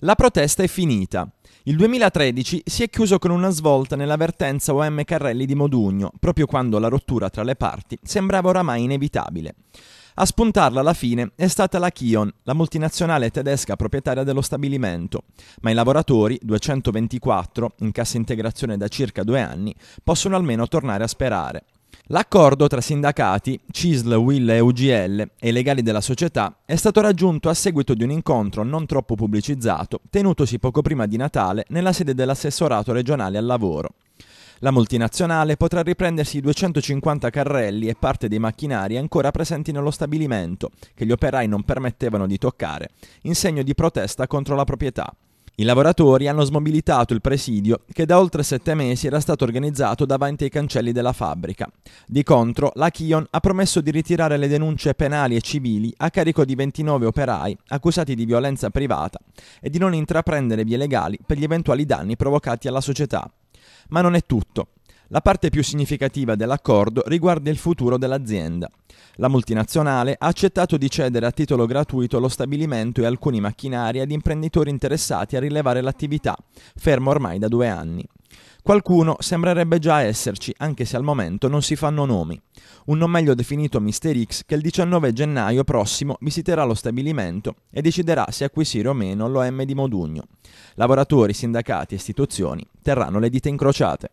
La protesta è finita. Il 2013 si è chiuso con una svolta nell'avvertenza OM Carrelli di Modugno, proprio quando la rottura tra le parti sembrava oramai inevitabile. A spuntarla alla fine è stata la Kion, la multinazionale tedesca proprietaria dello stabilimento, ma i lavoratori, 224, in cassa integrazione da circa due anni, possono almeno tornare a sperare. L'accordo tra sindacati, CISL, WIL e UGL e i legali della società è stato raggiunto a seguito di un incontro non troppo pubblicizzato tenutosi poco prima di Natale nella sede dell'assessorato regionale al lavoro. La multinazionale potrà riprendersi i 250 carrelli e parte dei macchinari ancora presenti nello stabilimento, che gli operai non permettevano di toccare, in segno di protesta contro la proprietà, i lavoratori hanno smobilitato il presidio che da oltre sette mesi era stato organizzato davanti ai cancelli della fabbrica. Di contro, la Kion ha promesso di ritirare le denunce penali e civili a carico di 29 operai accusati di violenza privata e di non intraprendere vie legali per gli eventuali danni provocati alla società. Ma non è tutto. La parte più significativa dell'accordo riguarda il futuro dell'azienda. La multinazionale ha accettato di cedere a titolo gratuito lo stabilimento e alcuni macchinari ad imprenditori interessati a rilevare l'attività, fermo ormai da due anni. Qualcuno sembrerebbe già esserci, anche se al momento non si fanno nomi. Un non meglio definito Mr. X che il 19 gennaio prossimo visiterà lo stabilimento e deciderà se acquisire o meno l'OM di Modugno. Lavoratori, sindacati e istituzioni terranno le dita incrociate.